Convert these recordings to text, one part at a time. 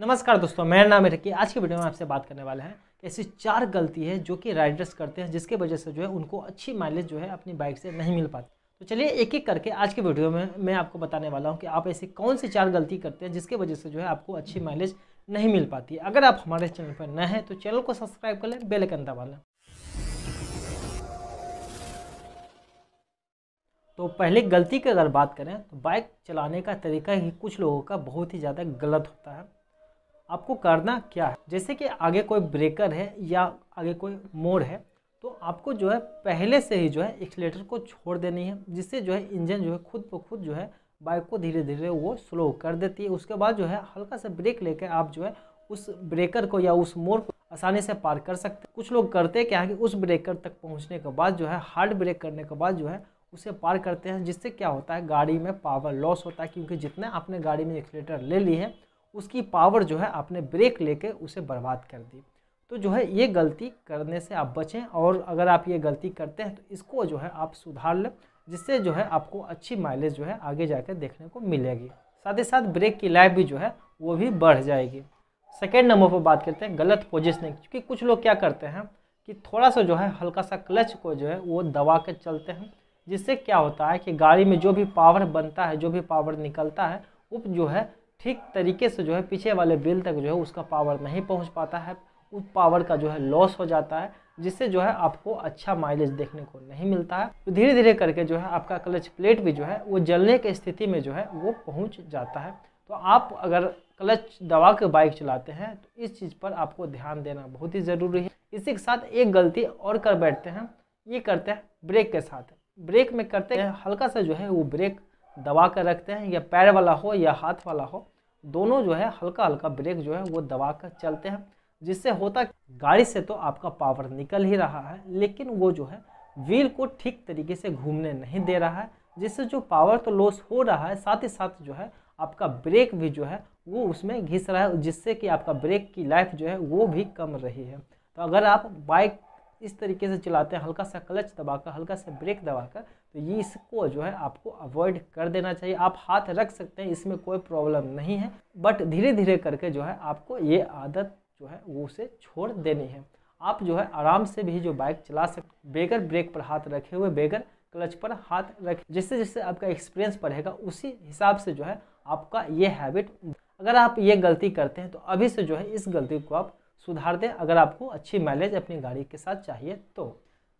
नमस्कार दोस्तों मेरा नाम है रखिए आज के वीडियो में आपसे बात करने वाले हैं ऐसी चार गलती है जो कि राइडर्स करते हैं जिसके वजह से जो है उनको अच्छी माइलेज जो है अपनी बाइक से नहीं मिल पाती तो चलिए एक एक करके आज के वीडियो में मैं आपको बताने वाला हूँ कि आप ऐसी कौन सी चार गलती करते हैं जिसके वजह से जो है आपको अच्छी माइलेज नहीं मिल पाती अगर आप हमारे चैनल पर नए हैं तो चैनल को सब्सक्राइब कर लें बेलकन दबा लें तो पहले गलती की अगर बात करें तो बाइक चलाने का तरीका ही कुछ लोगों का बहुत ही ज़्यादा गलत होता है आपको करना क्या है जैसे कि आगे कोई ब्रेकर है या आगे कोई मोड़ है तो आपको जो है पहले से ही जो है एक्सलेटर को छोड़ देनी है जिससे जो है इंजन जो है खुद ब खुद जो है बाइक को धीरे धीरे वो स्लो कर देती है उसके बाद जो है हल्का सा ब्रेक लेकर आप जो है उस ब्रेकर को या उस मोड़ को आसानी से पार कर सकते हैं कुछ लोग करते क्या है कि उस ब्रेकर तक पहुंचने के बाद जो है हार्ड ब्रेक करने के बाद जो है उसे पार करते हैं जिससे क्या होता है गाड़ी में पावर लॉस होता है क्योंकि जितने आपने गाड़ी में एक्सलेटर ले ली है उसकी पावर जो है आपने ब्रेक लेके उसे बर्बाद कर दी तो जो है ये गलती करने से आप बचें और अगर आप ये गलती करते हैं तो इसको जो है आप सुधार लें जिससे जो है आपको अच्छी माइलेज जो है आगे जाकर देखने को मिलेगी साथ ही साथ ब्रेक की लाइफ भी जो है वो भी बढ़ जाएगी सेकेंड नंबर पर बात करते हैं गलत पोजिशनिंग क्योंकि कुछ लोग क्या करते हैं कि थोड़ा सा जो है हल्का सा क्लच को जो है वो दबा कर चलते हैं जिससे क्या होता है कि गाड़ी में जो भी पावर बनता है जो भी पावर निकलता है वो जो है ठीक तरीके से जो है पीछे वाले बिल तक जो है उसका पावर नहीं पहुंच पाता है उस पावर का जो है लॉस हो जाता है जिससे जो है आपको अच्छा माइलेज देखने को नहीं मिलता है तो धीरे धीरे करके जो है आपका क्लच प्लेट भी जो है वो जलने की स्थिति में जो है वो पहुँच जाता है तो आप अगर क्लच दबा के बाइक चलाते हैं तो इस चीज़ पर आपको ध्यान देना बहुत ही ज़रूरी है इसी के साथ एक गलती और कर बैठते हैं ये करते हैं ब्रेक के साथ ब्रेक में करते हैं हल्का सा जो है वो ब्रेक दबा कर रखते हैं या पैर वाला हो या हाथ वाला हो दोनों जो है हल्का हल्का ब्रेक जो है वो दबा कर चलते हैं जिससे होता गाड़ी से तो आपका पावर निकल ही रहा है लेकिन वो जो है व्हील को ठीक तरीके से घूमने नहीं दे रहा है जिससे जो पावर तो लॉस हो रहा है साथ ही साथ जो है आपका ब्रेक भी जो है वो उसमें घिस रहा है जिससे कि आपका ब्रेक की लाइफ जो है वो भी कम रही है तो अगर आप बाइक इस तरीके से चलाते हैं हल्का सा क्लच दबाकर हल्का सा ब्रेक दबाकर तो ये इसको जो है आपको अवॉइड कर देना चाहिए आप हाथ रख सकते हैं इसमें कोई प्रॉब्लम नहीं है बट धीरे धीरे करके जो है आपको ये आदत जो है वो उसे छोड़ देनी है आप जो है आराम से भी जो बाइक चला सकते बेगर ब्रेक पर हाथ रखे हुए बेगर क्लच पर हाथ रख जिससे जिससे आपका एक्सपीरियंस बढ़ेगा उसी हिसाब से जो है आपका ये हैबिट अगर आप ये गलती करते हैं तो अभी से जो है इस गलती को आप सुधार दें अगर आपको अच्छी माइलेज अपनी गाड़ी के साथ चाहिए तो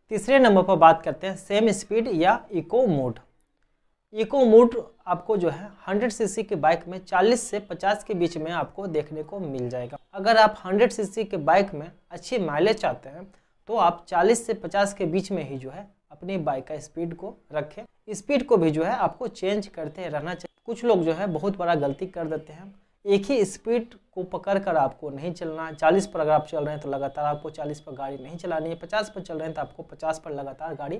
तीसरे नंबर पर बात करते हैं सेम स्पीड या इको मोड इको मोड आपको जो है 100 सीसी के बाइक में 40 से 50 के बीच में आपको देखने को मिल जाएगा अगर आप 100 सीसी के बाइक में अच्छी माइलेज चाहते हैं तो आप 40 से 50 के बीच में ही जो है अपनी बाइक का स्पीड को रखें स्पीड को भी जो है आपको चेंज करते रहना चाहिए कुछ लोग जो है बहुत बड़ा गलती कर देते हैं एक ही स्पीड को पकड़ कर आपको नहीं चलना है चालीस पर अगर आप चल रहे हैं तो लगातार आपको चालीस पर गाड़ी नहीं चलानी है पचास पर चल रहे हैं तो आपको पचास पर लगातार गाड़ी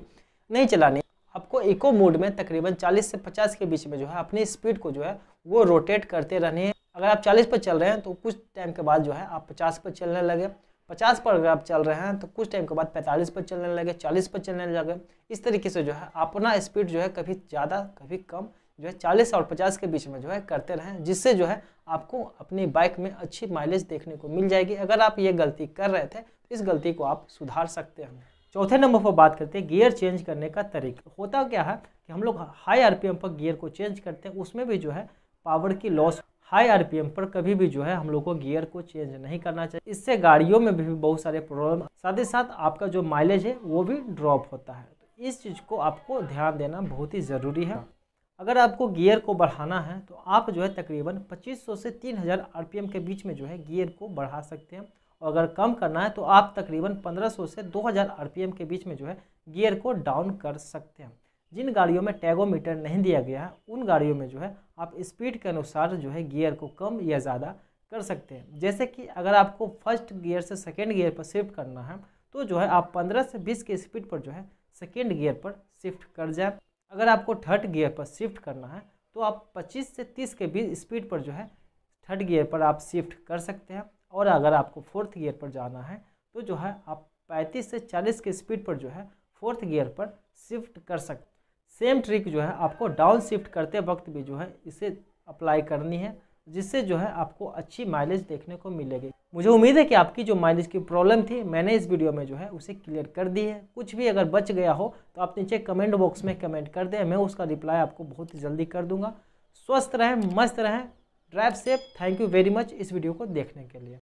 नहीं चलानी आपको इको मोड में तकरीबन चालीस से पचास के बीच में जो है अपनी स्पीड को जो है वो रोटेट करते रहने हैं अगर आप चालीस पर चल रहे हैं तो कुछ टाइम के बाद जो है आप पचास पर चलने लगे पचास पर अगर आप चल रहे हैं तो कुछ टाइम के बाद पैंतालीस पर चलने लगे चालीस पर चलने लगे इस तरीके से जो है अपना स्पीड जो है कभी ज़्यादा कभी कम जो है चालीस और पचास के बीच में जो है करते रहें जिससे जो है आपको अपनी बाइक में अच्छी माइलेज देखने को मिल जाएगी अगर आप ये गलती कर रहे थे तो इस गलती को आप सुधार सकते हैं चौथे नंबर पर बात करते हैं गियर चेंज करने का तरीका होता क्या है कि हम लोग हाई आर पर गियर को चेंज करते हैं उसमें भी जो है पावर की लॉस हाई आर पर कभी भी जो है हम लोग को गियर को चेंज नहीं करना चाहिए इससे गाड़ियों में भी बहुत सारे प्रॉब्लम साथ ही साथ आपका जो माइलेज है वो भी ड्रॉप होता है तो इस चीज़ को आपको ध्यान देना बहुत ही ज़रूरी है अगर आपको गियर को बढ़ाना है तो आप जो है तकरीबन 2500 से 3000 आरपीएम के बीच में जो है गियर को बढ़ा सकते हैं और अगर कम करना है तो आप तकरीबन 1500 से 2000 आरपीएम के बीच में जो है गियर को डाउन कर सकते हैं जिन गाड़ियों में टैगोमीटर नहीं दिया गया है उन गाड़ियों में जो है आप स्पीड के अनुसार जो है गियर को कम या ज़्यादा कर सकते हैं जैसे कि अगर आपको फर्स्ट गियर से सेकेंड गियर पर शिफ्ट करना है तो जो है आप पंद्रह से बीस की स्पीड पर जो है सेकेंड गियर पर शिफ्ट कर जाए अगर आपको थर्ड गियर पर शिफ्ट करना है तो आप 25 से 30 के बीच स्पीड पर जो है थर्ड गियर पर आप शिफ्ट कर सकते हैं और अगर आपको फोर्थ गियर पर जाना है तो जो है आप 35 से 40 के स्पीड पर जो है फोर्थ गियर पर शिफ्ट कर सकते सेम ट्रिक जो है आपको डाउन शिफ्ट करते वक्त भी जो है इसे अप्लाई करनी है जिससे जो है आपको अच्छी माइलेज देखने को मिलेगी मुझे उम्मीद है कि आपकी जो माइलेज की प्रॉब्लम थी मैंने इस वीडियो में जो है उसे क्लियर कर दी है कुछ भी अगर बच गया हो तो आप नीचे कमेंट बॉक्स में कमेंट कर दें मैं उसका रिप्लाई आपको बहुत जल्दी कर दूंगा स्वस्थ रहें मस्त रहें drive safe thank you very much इस वीडियो को देखने के लिए